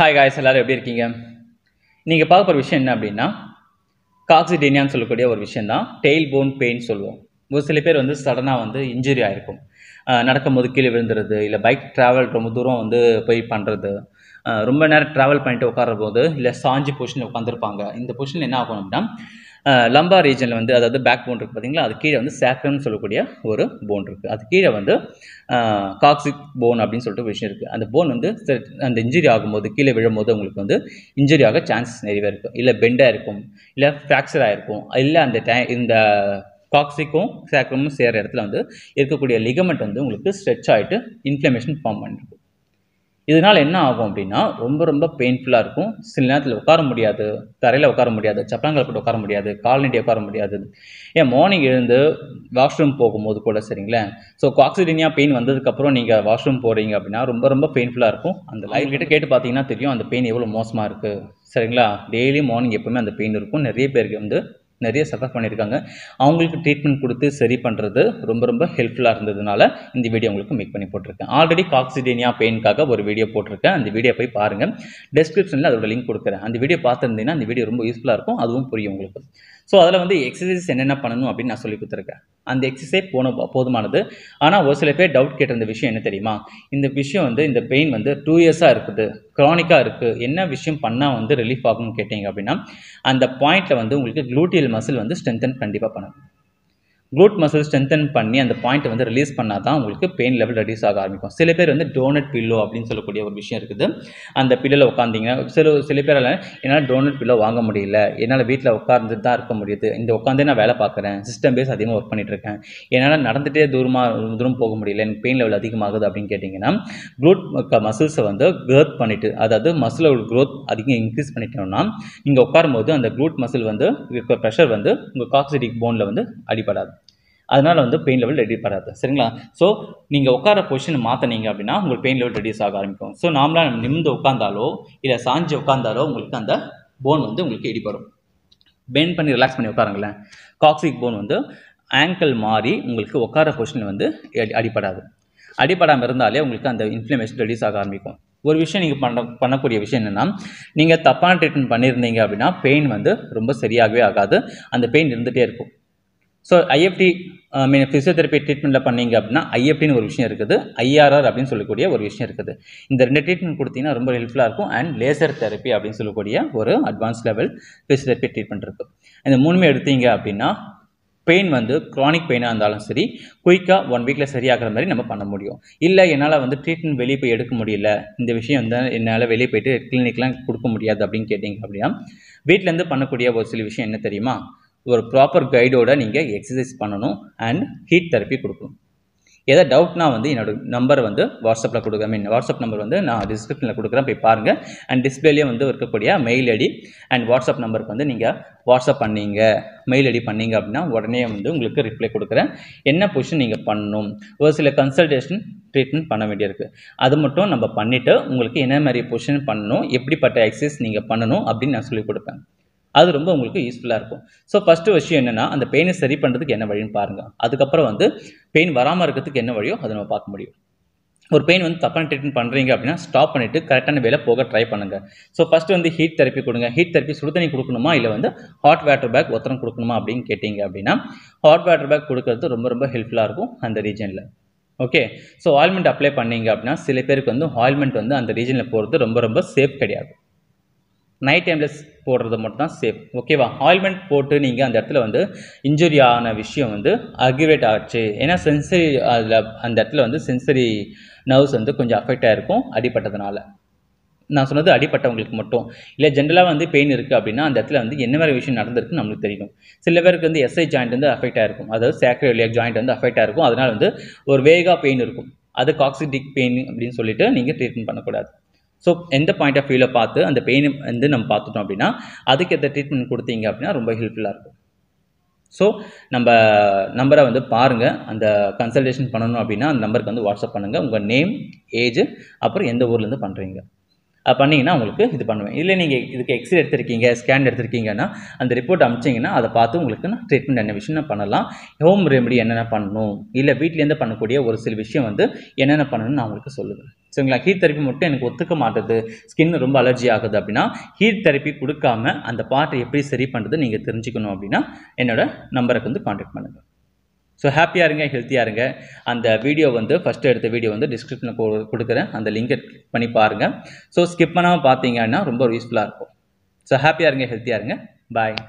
hi guys எல்லோரும் எப்படி இருக்கீங்க நீங்கள் பார்க்க போகிற விஷயம் என்ன அப்படின்னா காக்சிடேனியான்னு சொல்லக்கூடிய ஒரு விஷயம் தான் டெய்ல் போன் பெயின் சொல்லுவோம் ஒரு சில பேர் வந்து சடனாக வந்து இன்ஜுரி ஆகிருக்கும் நடக்கும்போது கீழே விழுந்துறது இல்லை பைக் ட்ராவல் ரொம்ப தூரம் வந்து போய் பண்ணுறது ரொம்ப நேரம் ட்ராவல் பண்ணிட்டு உட்கார போது இல்லை சாஞ்சி பொசிஷனில் உட்காந்துருப்பாங்க இந்த பொசிஷன் என்ன ஆகும் அப்படின்னா லம்பா ரீஜனில் வந்து அதாவது பேக் போன் இருக்குது பார்த்தீங்களா அது கீழே வந்து சேக்ரம்னு சொல்லக்கூடிய ஒரு போன் இருக்குது அது கீழே வந்து காக்சிக் போன் அப்படின்னு சொல்லிட்டு விஷயம் இருக்குது அந்த போன் வந்து அந்த இன்ஜுரி ஆகும்போது கீழே விழும்போது உங்களுக்கு வந்து இன்ஜுரி ஆக சான்சஸ் நிறையவே இருக்கும் இல்லை பெண்டாக இருக்கும் இல்லை ஃப்ராக்சர் ஆகிருக்கும் இல்லை அந்த டை இந்த காக்சிக்கும் சேக்ரமும் சேர்கிற இடத்துல வந்து இருக்கக்கூடிய லிகமெண்ட் வந்து உங்களுக்கு ஸ்ட்ரெச் ஆகிட்டு இன்ஃப்ளமேஷன் ஃபார்ம் பண்ணிருக்கும் இதனால் என்ன ஆகும் அப்படின்னா ரொம்ப ரொம்ப பெயின்ஃபுல்லாக இருக்கும் சில நேரத்தில் உட்கார முடியாது தரையில் உட்கார முடியாது சப்பாங்கள் போட்டு உட்கார முடியாது கால்நடி உட்கார முடியாது ஏன் மார்னிங் எழுந்து வாஷ்ரூம் போகும்போது கூட சரிங்களேன் ஸோ காக்சிடினியா பெயின் வந்ததுக்கப்புறம் நீங்கள் வாஷ்ரூம் போகிறீங்க அப்படின்னா ரொம்ப ரொம்ப பெயின்ஃபுல்லாக இருக்கும் அந்த லைவ் கிட்ட கேட்டு பார்த்தீங்கன்னா தெரியும் அந்த பெயின் எவ்வளோ மோசமாக இருக்குது சரிங்களா டெய்லி மார்னிங் எப்போவுமே அந்த பெயின் இருக்கும் நிறைய பேருக்கு வந்து நிறைய சஃபர் பண்ணியிருக்காங்க அவங்களுக்கு ட்ரீட்மெண்ட் கொடுத்து சரி பண்ணுறது ரொம்ப ரொம்ப ஹெல்ப்ஃபுல்லாக இருந்ததுனால இந்த வீடியோ உங்களுக்கு மேக் பண்ணி போட்டிருக்கேன் ஆல்ரெடி காக்சிடேனியா பெயின்காக ஒரு வீடியோ போட்டிருக்கேன் அந்த வீடியோ போய் பாருங்கள் டெஸ்கிரிப்ஷனில் அதோட லிங்க் கொடுக்குறேன் அந்த வீடியோ பார்த்துருந்தீங்கன்னா அந்த வீடியோ ரொம்ப யூஸ்ஃபுல்லாக இருக்கும் அதுவும் புரியும் உங்களுக்கு ஸோ அதில் வந்து எக்ஸசைஸ் என்னென்ன பண்ணணும் அப்படின்னு நான் சொல்லி கொடுத்துருக்கேன் அந்த எக்ஸசைஸ் போன போதுமானது ஆனால் ஒரு சில பேர் டவுட் கேட்டிருந்த விஷயம் என்ன தெரியுமா இந்த விஷயம் வந்து இந்த பெயின் வந்து டூ இயர்ஸாக இருக்குது க்ரானிக்காக இருக்குது என்ன விஷயம் பண்ணால் வந்து ரிலீஃப் ஆகும்னு கேட்டிங்க அப்படின்னா அந்த பாயிண்ட்டில் வந்து உங்களுக்கு க்ளூட்டியல் மசில் வந்து ஸ்ட்ரென்தன் கண்டிப்பாக பண்ணும் க்ளூட் மசில் ஸ்ட்ரென்தன் பண்ணி அந்த பாயிண்ட்டை வந்து ரிலீஸ் பண்ணால் தான் உங்களுக்கு பெயின் லெவல் ரெடியூஸ் ஆக ஆரம்பிக்கும் சில பேர் வந்து டோனட் பில்லோ அப்படின்னு சொல்லக்கூடிய ஒரு விஷயம் இருக்குது அந்த பில்லில் உட்காந்திங்கன்னா சில சில பேரால் என்னால் டோனட் பில்லோ வாங்க முடியல என்னால் வீட்டில் உட்கார்ந்து தான் இருக்க முடியுது இந்த உட்காந்தே நான் வேலை பார்க்குறேன் சிஸ்டம் பேஸ் அதிகமாக ஒர்க் பண்ணிகிட்ருக்கேன் என்னால் நடந்துகிட்டே தூரமாக தூரம் போக முடியல எனக்கு பெயின் லெவல் அதிகமாகுது அப்படின்னு கேட்டிங்கன்னா க்ளூட் மசில்ஸை வந்து க்ரோத் பண்ணிவிட்டு அதாவது மசிலோட க்ரோத் அதிகம் இன்க்ரீஸ் பண்ணிட்டோம்னா நீங்கள் உட்காரும்போது அந்த க்ளூட் மசில் வந்து ப்ரெஷர் வந்து உங்கள் காக்சிடிக் போனில் வந்து அடிபடாது அதனால் வந்து பெயின் லெவல் ரெடி பண்ணாது சரிங்களா ஸோ நீங்கள் உட்கார பொசிஷன் மாற்றினீங்க அப்படின்னா உங்களுக்கு பெயின் லெவல் ரெடியூஸ் ஆக ஆரம்பிக்கும் ஸோ நார்மலாக நிமிந்து உட்காந்தாலோ இல்லை சாஞ்சு உட்காந்தாலோ உங்களுக்கு அந்த போன் வந்து உங்களுக்கு எடிப்படும் பெயின் பண்ணி ரிலாக்ஸ் பண்ணி உட்காருங்களேன் காக்ஸிக் போன் வந்து ஆங்கிள் மாறி உங்களுக்கு உட்கார பொசிஷன் வந்து அடிப்படாது அடிப்படாமல் இருந்தாலே உங்களுக்கு அந்த இன்ஃப்ளமேஷன் ரெடியூஸ் ஆக ஆரம்பிக்கும் ஒரு விஷயம் நீங்கள் பண்ண பண்ணக்கூடிய விஷயம் என்னென்னா நீங்கள் தப்பான ட்ரீட்மெண்ட் பண்ணியிருந்தீங்க அப்படின்னா பெயின் வந்து ரொம்ப சரியாகவே ஆகாது அந்த பெயின் இருந்துகிட்டே இருக்கும் ஸோ ஐஎஃப்டி மீன் ஃபிசியோதெரப்பி ட்ரீட்மெண்ட்டில் பண்ணீங்க அப்படின்னா ஐஎப்டின்னு ஒரு விஷயம் இருக்குது ஐஆர்ஆர் அப்படின்னு சொல்லக்கூடிய ஒரு விஷயம் இருக்குது இந்த ரெண்டு ட்ரீட்மெண்ட் கொடுத்தீங்கன்னா ரொம்ப ஹெல்ப்ஃபுல்லாக இருக்கும் அண்ட் லேசர் தெரப்பி அப்படின்னு சொல்லக்கூடிய ஒரு அட்வான்ஸ் லெவல் ஃபிசியோதெரப்பி ட்ரீட்மெண்ட் இருக்குது இந்த மூணுமே எடுத்தீங்க அப்படின்னா பெயின் வந்து க்ரானிக் பெயினாக இருந்தாலும் சரி குயிக்காக ஒன் வீக்கில் சரியாகிற மாதிரி நம்ம பண்ண முடியும் இல்லை என்னால் வந்து ட்ரீட்மெண்ட் வெளியே போய் எடுக்க முடியல இந்த விஷயம் வந்து என்னால் வெளியே போயிட்டு கிளினிக்லாம் கொடுக்க முடியாது அப்படின்னு கேட்டிங்க அப்படின்னா வீட்டிலேருந்து பண்ணக்கூடிய ஒரு சில விஷயம் என்ன தெரியுமா ஒரு ப்ராப்பர் கைடோட நீங்கள் எக்ஸசைஸ் பண்ணணும் அண்ட் ஹீட் தெரப்பி கொடுக்கணும் ஏதாவது டவுட்னா வந்து என்னோட நம்பர் வந்து வாட்ஸ்அப்பில் கொடுக்க மீன் வாட்ஸ்அப் நம்பர் வந்து நான் டிஸ்கிரிப்ஷனில் கொடுக்குறேன் போய் பாருங்கள் அண்ட் டிஸ்பிளேலேயே வந்து இருக்கக்கூடிய மெயில் ஐடி அண்ட் வாட்ஸ்அப் நம்பருக்கு வந்து நீங்கள் வாட்ஸ்அப் பண்ணீங்க மெயில் ஐடி பண்ணீங்க அப்படின்னா உடனே வந்து உங்களுக்கு ரிப்ளை கொடுக்குறேன் என்ன பொசிஷன் நீங்கள் பண்ணணும் ஒரு சில கன்சல்டேஷன் ட்ரீட்மெண்ட் பண்ண வேண்டியிருக்கு அது மட்டும் நம்ம பண்ணிவிட்டு உங்களுக்கு என்ன மாதிரி பொசிஷன் பண்ணணும் எப்படிப்பட்ட எக்ஸசைஸ் நீங்கள் பண்ணணும் அப்படின்னு நான் சொல்லிக் கொடுப்பேன் அது ரொம்ப உங்களுக்கு யூஸ்ஃபுல்லாக இருக்கும் ஸோ ஃபஸ்ட்டு விஷயம் என்னென்னா அந்த பெயினை சரி பண்ணுறதுக்கு என்ன வழின்னு பாருங்கள் அதுக்கப்புறம் வந்து பெயின் வராமல் இருக்கிறதுக்கு என்ன வழியோ அதை நம்ம பார்க்க முடியும் ஒரு பெயின் வந்து தப்பான ட்ரீட்மெண்ட் பண்ணுறீங்க அப்படின்னா ஸ்டாப் பண்ணிவிட்டு கரெக்டான வேலை போக ட்ரை பண்ணுங்கள் ஸோ ஃபஸ்ட்டு வந்து ஹீட் தெரப்பி கொடுங்க ஹீட் தெரப்பி சுடுதண்ணி கொடுக்கணுமா இல்லை வந்து ஹாட் வாட்டர் பேக் ஒத்தரம் கொடுக்கணுமா அப்படின்னு கேட்டிங்க அப்படின்னா ஹாட் வாட்டர் பேக் கொடுக்கறது ரொம்ப ரொம்ப ஹெல்ப்ஃபுல்லாக இருக்கும் அந்த ரீஜனில் ஓகே ஸோ ஆயில்மெண்ட் அப்ளை பண்ணிங்க அப்படின்னா சில பேருக்கு வந்து ஆயில்மெண்ட் வந்து அந்த ரீஜனில் போகிறது ரொம்ப ரொம்ப சேஃப் கிடையாது நைட் டைமில் போடுறது மட்டும் தான் சேஃப் ஓகேவா ஆயில்மெண்ட் போட்டு நீங்கள் அந்த இடத்துல வந்து இன்ஜுரி ஆன விஷயம் வந்து அக்யூவேட் ஆச்சு ஏன்னா சென்சரி அதில் அந்த இடத்துல வந்து சென்சரி நர்வ்ஸ் வந்து கொஞ்சம் அஃபெக்ட் ஆகிருக்கும் அடிப்பட்டதுனால நான் சொன்னது அடிப்பட்டவங்களுக்கு மட்டும் இல்லை ஜென்ரலாக வந்து பெயின் இருக்குது அப்படின்னா அந்த இடத்துல வந்து என்ன மாதிரி விஷயம் நடந்திருக்குன்னு நம்மளுக்கு தெரியும் சில பேருக்கு வந்து எஸ்ஐ ஜாயிண்ட் வந்து அஃபெக்ட் ஆகிருக்கும் அதாவது சேக்ரேலியா ஜாயிண்ட் வந்து அஃபெக்ட் ஆகிருக்கும் அதனால் வந்து ஒரு வேகா பெயின் இருக்கும் அது காக்சிடிக் பெயின் அப்படின்னு சொல்லிட்டு நீங்கள் ட்ரீட்மெண்ட் பண்ணக்கூடாது ஸோ எந்த பாயிண்ட் ஆஃப் வியூவில் பார்த்து அந்த பெயினை வந்து நம்ம பார்த்துட்டோம் அப்படின்னா அதுக்கு எந்த ட்ரீட்மெண்ட் கொடுத்தீங்க அப்படின்னா ரொம்ப ஹெல்ப்ஃபுல்லாக இருக்கும் ஸோ நம்ம நம்பரை வந்து பாருங்கள் அந்த கன்சல்டேஷன் பண்ணணும் அப்படின்னா அந்த நம்பருக்கு வந்து வாட்ஸ்அப் பண்ணுங்கள் உங்கள் நேம் ஏஜ் அப்புறம் எந்த ஊர்லேருந்து பண்ணுறீங்க பண்ணிங்கன்னா உங்களுக்கு இது பண்ணுவேன் இல்லை நீங்கள் இதுக்கு எக்ஸ்ரே எடுத்திருக்கீங்க ஸ்கேன் எடுத்திருக்கீங்கன்னா அந்த ரிப்போர்ட் அமிச்சிங்கன்னா அதை பார்த்து உங்களுக்கு நான் ட்ரீட்மெண்ட் என்ன விஷயம் பண்ணலாம் ஹோம் ரெமெடி என்னென்ன பண்ணணும் இல்லை வீட்லேருந்து பண்ணக்கூடிய ஒரு சில விஷயம் வந்து என்னென்ன பண்ணணும்னு நான் உங்களுக்கு சொல்லுவேன் சரிங்களா ஹீட் தெரப்பி மட்டும் எனக்கு ஒத்துக்க மாட்டுது ஸ்கின் ரொம்ப அலர்ஜி ஆகுது அப்படின்னா ஹீட் தெரப்பி கொடுக்காம அந்த பாட்டை எப்படி சரி பண்ணுறது நீங்கள் தெரிஞ்சுக்கணும் அப்படின்னா என்னோட நம்பருக்கு வந்து காண்டாக்ட் பண்ணுங்கள் ஸோ ஹாப்பியாக இருங்க ஹெல்த்தியாக இருங்க அந்த வீடியோ வந்து ஃபஸ்ட்டு எடுத்த வீடியோ வந்து டிஸ்கிரிப்ஷனில் கொடுக்குறேன் அந்த லிங்கை கிளிக் பண்ணி பாருங்கள் ஸோ ஸ்கிப் பண்ணாமல் பார்த்தீங்கன்னா ரொம்ப யூஸ்ஃபுல்லாக இருக்கும் ஸோ ஹாப்பியாக இருங்க ஹெல்த்தியாக இருங்க பாய்